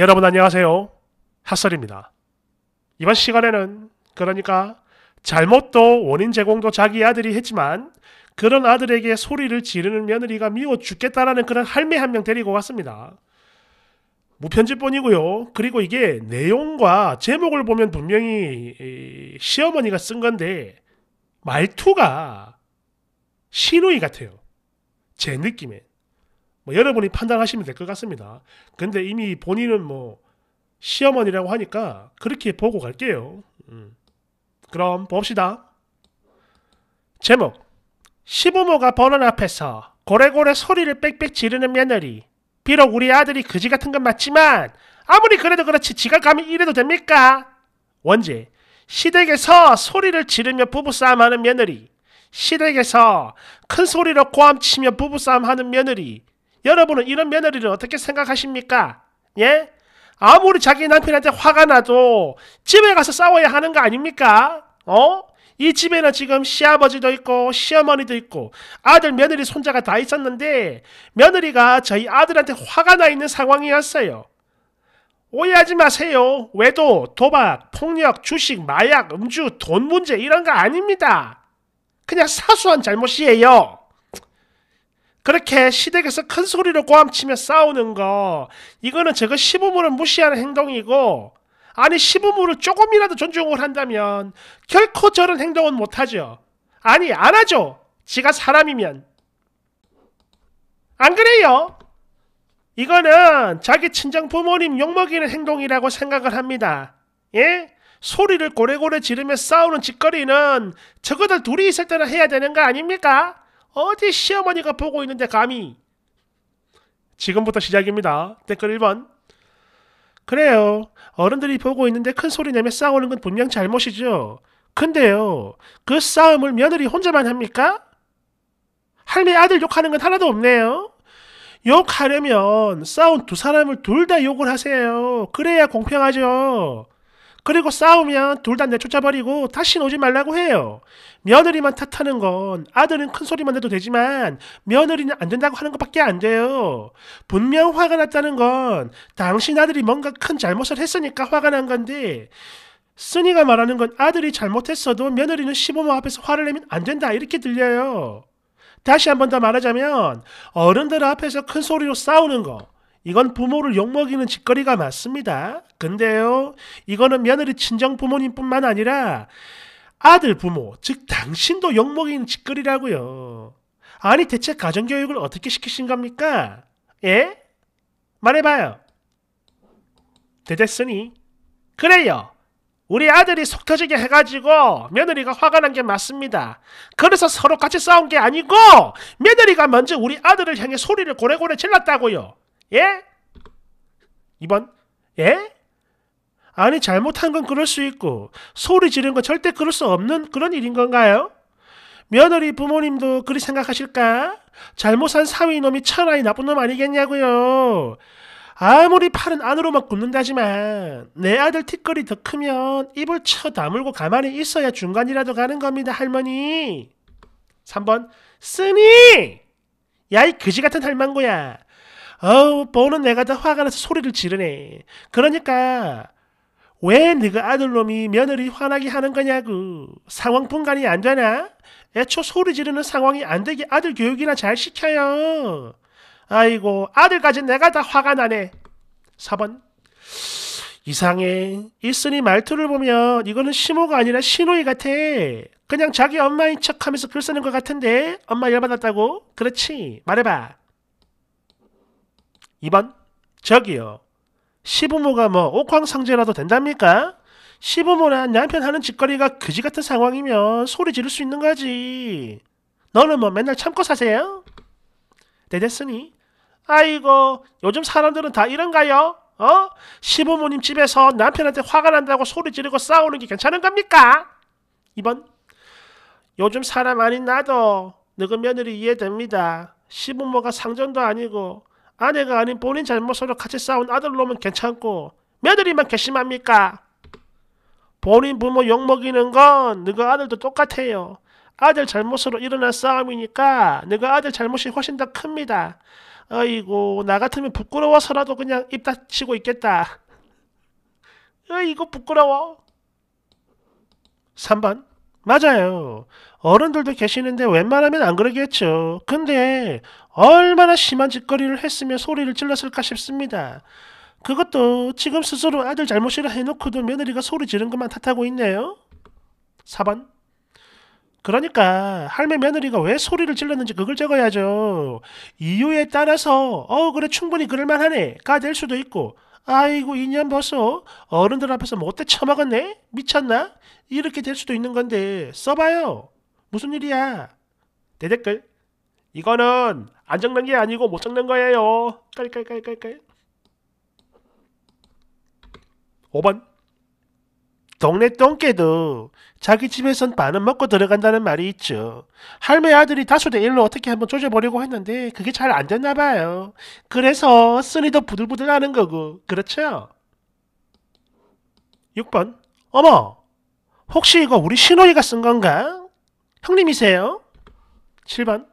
여러분 안녕하세요. 핫설입니다. 이번 시간에는 그러니까 잘못도 원인 제공도 자기 아들이 했지만 그런 아들에게 소리를 지르는 며느리가 미워 죽겠다라는 그런 할매 한 명 데리고 왔습니다. 무편집본이고요. 그리고 이게 내용과 제목을 보면 분명히 시어머니가 쓴 건데 말투가 시누이 같아요. 제 느낌에. 뭐 여러분이 판단하시면 될 것 같습니다. 근데 이미 본인은 뭐 시어머니라고 하니까 그렇게 보고 갈게요. 음. 그럼 봅시다. 제목 시부모가 보는 앞에서 고래고래 소리를 빽빽 지르는 며느리 비록 우리 아들이 그지 같은 건 맞지만 아무리 그래도 그렇지 지가 감면 이래도 됩니까? 원제 시댁에서 소리를 지르며 부부싸움하는 며느리 시댁에서 큰 소리로 고함치며 부부싸움하는 며느리 여러분은 이런 며느리를 어떻게 생각하십니까? 예? 아무리 자기 남편한테 화가 나도 집에 가서 싸워야 하는 거 아닙니까? 어? 이 집에는 지금 시아버지도 있고 시어머니도 있고 아들 며느리 손자가 다 있었는데 며느리가 저희 아들한테 화가 나 있는 상황이었어요. 오해하지 마세요. 외도, 도박, 폭력, 주식, 마약, 음주, 돈 문제 이런 거 아닙니다. 그냥 사소한 잘못이에요. 그렇게 시댁에서 큰 소리로 고함치며 싸우는 거 이거는 저거 시부모를 무시하는 행동이고 아니 시부모를 조금이라도 존중을 한다면 결코 저런 행동은 못하죠. 아니 안 하죠. 지가 사람이면. 안 그래요? 이거는 자기 친정 부모님 욕먹이는 행동이라고 생각을 합니다. 예? 소리를 고래고래 지르며 싸우는 짓거리는 저거들 둘이 있을 때는 해야 되는 거 아닙니까? 어디 시어머니가 보고 있는데 감히 지금부터 시작입니다. 댓글 1번 그래요. 어른들이 보고 있는데 큰 소리 내며 싸우는 건 분명 잘못이죠. 근데요. 그 싸움을 며느리 혼자만 합니까? 할매 아들 욕하는 건 하나도 없네요. 욕하려면 싸운 두 사람을 둘 다 욕을 하세요. 그래야 공평하죠. 그리고 싸우면 둘 다 내쫓아버리고 다신 오지 말라고 해요. 며느리만 탓하는 건 아들은 큰 소리만 해도 되지만 며느리는 안 된다고 하는 것밖에 안 돼요. 분명 화가 났다는 건 당신 아들이 뭔가 큰 잘못을 했으니까 화가 난 건데 쓰니가 말하는 건 아들이 잘못했어도 며느리는 시부모 앞에서 화를 내면 안 된다 이렇게 들려요. 다시 한 번 더 말하자면 어른들 앞에서 큰 소리로 싸우는 거 이건 부모를 욕먹이는 짓거리가 맞습니다. 근데요, 이거는 며느리 친정 부모님뿐만 아니라 아들 부모, 즉 당신도 욕먹이는 짓거리라고요. 아니 대체 가정교육을 어떻게 시키신 겁니까? 예? 말해봐요. 대댔으니 그래요. 우리 아들이 속 터지게 해가지고 며느리가 화가 난 게 맞습니다. 그래서 서로 같이 싸운 게 아니고 며느리가 먼저 우리 아들을 향해 소리를 고래고래 질렀다고요. 예? 2번 예? 아니 잘못한 건 그럴 수 있고 소리 지른 건 절대 그럴 수 없는 그런 일인 건가요? 며느리 부모님도 그리 생각하실까? 잘못한 사위놈이 천하의 나쁜 놈 아니겠냐고요. 아무리 팔은 안으로만 굽는다지만 내 아들 티끌이 더 크면 입을 쳐 다물고 가만히 있어야 중간이라도 가는 겁니다 할머니. 3번 쓰니! 야이 그지같은 할망구야 어우 보는 내가 다 화가 나서 소리를 지르네. 그러니까 왜 네가 아들놈이 며느리 화나게 하는 거냐고. 상황 분간이 안 되나? 애초 소리 지르는 상황이 안 되게 아들 교육이나 잘 시켜요. 아이고 아들까지 내가 다 화가 나네. 4번 이상해. 있으니 말투를 보면 이거는 시모가 아니라 신호이 같아. 그냥 자기 엄마인 척하면서 글 쓰는 것 같은데 엄마 열받았다고? 그렇지 말해봐. 2번 저기요. 시부모가 뭐 옥황상제라도 된답니까? 시부모나 남편 하는 짓거리가 그지 같은 상황이면 소리 지를 수 있는 거지. 너는 뭐 맨날 참고 사세요? 대댔으니 아이고 요즘 사람들은 다 이런가요? 어? 시부모님 집에서 남편한테 화가 난다고 소리 지르고 싸우는 게 괜찮은 겁니까? 2번 요즘 사람 아닌 나도 늙은 며느리 이해됩니다. 시부모가 상전도 아니고 아내가 아닌 본인 잘못으로 같이 싸운 아들놈은 괜찮고 며느리만 괘씸합니까? 본인 부모 욕먹이는 건 너가 아들도 똑같아요. 아들 잘못으로 일어난 싸움이니까 너가 아들 잘못이 훨씬 더 큽니다. 어이구 나 같으면 부끄러워서라도 그냥 입 다치고 있겠다. 어이구 부끄러워. 3번 맞아요. 어른들도 계시는데 웬만하면 안 그러겠죠. 근데 얼마나 심한 짓거리를 했으며 소리를 질렀을까 싶습니다. 그것도 지금 스스로 아들 잘못이라 해놓고도 며느리가 소리 지른 것만 탓하고 있네요. 4번 그러니까 할매 며느리가 왜 소리를 질렀는지 그걸 적어야죠. 이유에 따라서 어 그래 충분히 그럴만하네가 될 수도 있고 아이고 이년 벌써 어른들 앞에서 못돼 처먹었네? 미쳤나? 이렇게 될 수도 있는 건데 써봐요. 무슨 일이야? 대댓글 이거는 안 적는 게 아니고 못 적는 거예요. 깔깔깔깔깔 5번 동네 똥개도 자기 집에선 반은 먹고 들어간다는 말이 있죠. 할매 머 아들이 다수대 일로 어떻게 한번 조져보려고 했는데 그게 잘 안 됐나 봐요. 그래서 쓰니도 부들부들 하는 거고 그렇죠? 6번 어머 혹시 이거 우리 신호이가 쓴 건가? 형님이세요? 7번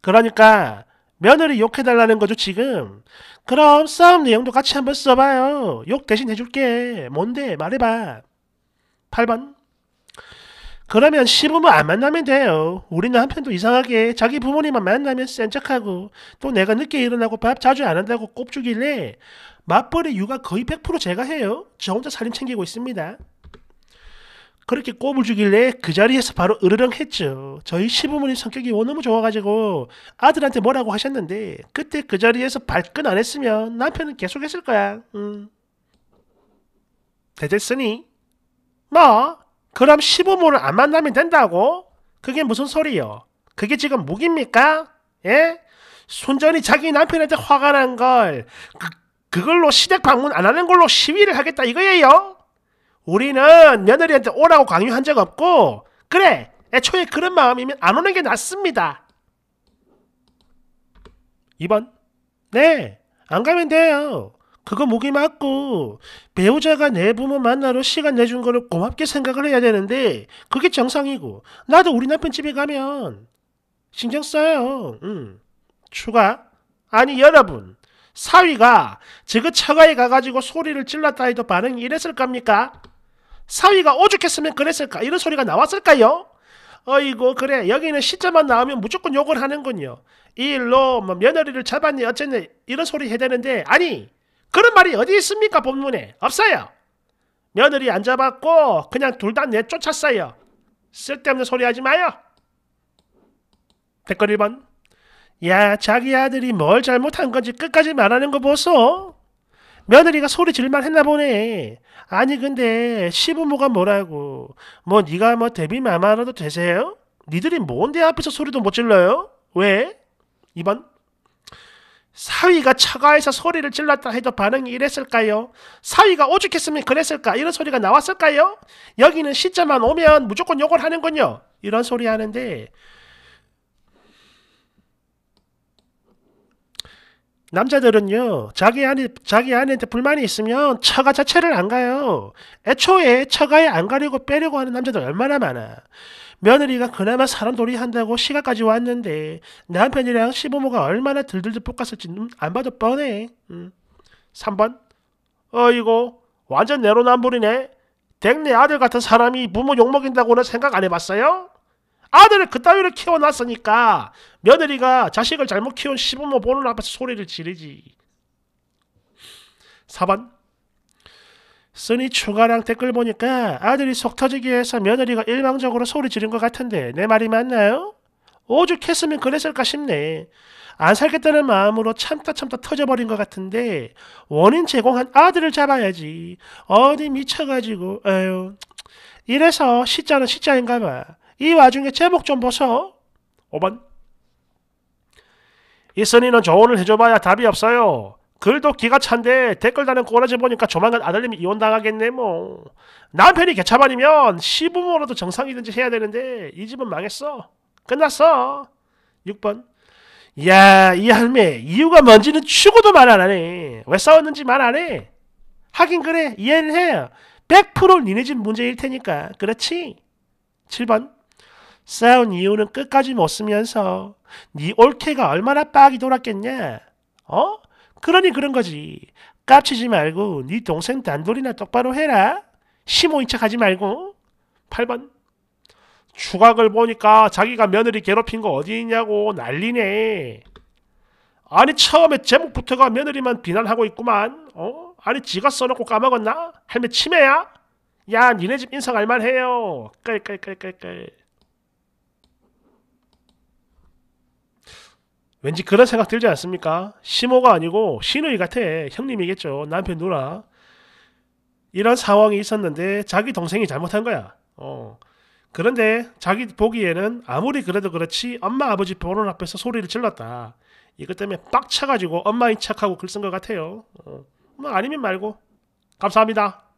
그러니까 며느리 욕해달라는 거죠 지금 그럼 싸움 내용도 같이 한번 써봐요 욕 대신 해줄게 뭔데 말해봐 8번. 그러면 시부모 안 만나면 돼요. 우리는 한편도 이상하게 자기 부모님만 만나면 센 척하고 또 내가 늦게 일어나고 밥 자주 안 한다고 꼽주길래 맞벌이 육아 거의 100% 제가 해요. 저 혼자 살림 챙기고 있습니다. 그렇게 꼽을 주길래 그 자리에서 바로 으르렁 했죠. 저희 시부모님 성격이 어, 너무 좋아가지고 아들한테 뭐라고 하셨는데 그때 그 자리에서 발끈 안 했으면 남편은 계속 했을 거야. 음. 됐으니 뭐? 그럼 15모를 안 만나면 된다고? 그게 무슨 소리요? 그게 지금 목입니까 예? 순전히 자기 남편한테 화가 난 걸, 그, 그걸로 시댁 방문 안 하는 걸로 시위를 하겠다 이거예요? 우리는 며느리한테 오라고 강요한 적 없고, 그래! 애초에 그런 마음이면 안 오는 게 낫습니다. 2번. 네, 안 가면 돼요. 그거 목이 맞고 배우자가 내 부모 만나러 시간 내준 거를 고맙게 생각을 해야 되는데 그게 정상이고 나도 우리 남편 집에 가면 신경 써요. 음. 추가 아니 여러분 사위가 지거 처가에 가가지고 소리를 질렀다 해도 반응이 이랬을 겁니까? 사위가 오죽했으면 그랬을까? 이런 소리가 나왔을까요? 어이고 그래 여기는 시점만 나오면 무조건 욕을 하는군요. 이 일로 뭐 며느리를 잡았니 어쨌니 이런 소리 해야되는데 아니 그런 말이 어디 있습니까 본문에 없어요. 며느리 안 잡았고 그냥 둘 다 내쫓았어요. 쓸데없는 소리 하지 마요. 댓글 1번 야 자기 아들이 뭘 잘못한 건지 끝까지 말하는 거 보소. 며느리가 소리 질만 했나 보네. 아니 근데 시부모가 뭐라고 뭐 네가 뭐 데뷔 마마라도 되세요? 니들이 뭔데 앞에서 소리도 못 질러요? 왜? 2번 사위가 차가에서 소리를 질렀다 해도 반응이 이랬을까요? 사위가 오죽했으면 그랬을까? 이런 소리가 나왔을까요? 여기는 시점만 오면 무조건 욕을 하는군요. 이런 소리 하는데 남자들은요 자기 아내 자기 아내한테 불만이 있으면 처가 자체를 안 가요. 애초에 처가에 안 가려고 빼려고 하는 남자들 얼마나 많아. 며느리가 그나마 사람 돌이 한다고 시가까지 왔는데 남편이랑 시부모가 얼마나 들들들 볶았을지안 음, 봐도 뻔해. 음. 3번 어이고 완전 내로남불이네. 댁내 아들 같은 사람이 부모 욕먹인다고는 생각 안 해봤어요? 아들을 그따위를 키워놨으니까 며느리가 자식을 잘못 키운 시부모 보는 앞에서 소리를 지르지. 4번 쓰니 추가랑 댓글 보니까 아들이 속 터지기 위해서 며느리가 일방적으로 소리 지른 것 같은데 내 말이 맞나요? 오죽했으면 그랬을까 싶네. 안 살겠다는 마음으로 참다 참다 터져버린 것 같은데 원인 제공한 아들을 잡아야지. 어디 미쳐가지고 에휴. 이래서 시자는 시자인가 봐. 이 와중에 제목 좀 보소. 5번 이선이는 조언을 해줘봐야 답이 없어요. 글도 기가 찬데 댓글 다는 꼬라지 보니까 조만간 아들님이 이혼당하겠네 뭐 남편이 개차반이면 시부모라도 정상이든지 해야 되는데 이 집은 망했어 끝났어 6번 이야 이 할매 이유가 뭔지는 추구도말 안 하네 왜 싸웠는지 말 안해 하긴 그래 이해는 해100% 니네 집 문제일 테니까 그렇지 7번 싸운 이유는 끝까지 못 쓰면서 니네 올케가 얼마나 빡이 돌았겠냐 어? 그러니 그런 거지. 깝치지 말고 네 동생 단돌이나 똑바로 해라. 시모인 척 하지 말고. 8번. 추각을 보니까 자기가 며느리 괴롭힌 거 어디 있냐고 난리네. 아니 처음에 제목부터가 며느리만 비난하고 있구만. 어? 아니 지가 써놓고 까먹었나? 할매 치매야? 야 니네 집 인상 알만해요. 깔깔깔깔깔. 왠지 그런 생각 들지 않습니까? 시모가 아니고 시누이 같아. 형님이겠죠. 남편 누나. 이런 상황이 있었는데 자기 동생이 잘못한 거야. 어. 그런데 자기 보기에는 아무리 그래도 그렇지 엄마 아버지 보는 앞에서 소리를 질렀다. 이것 때문에 빡 차가지고 엄마인 척하고 글 쓴 것 같아요. 어. 뭐 아니면 말고. 감사합니다.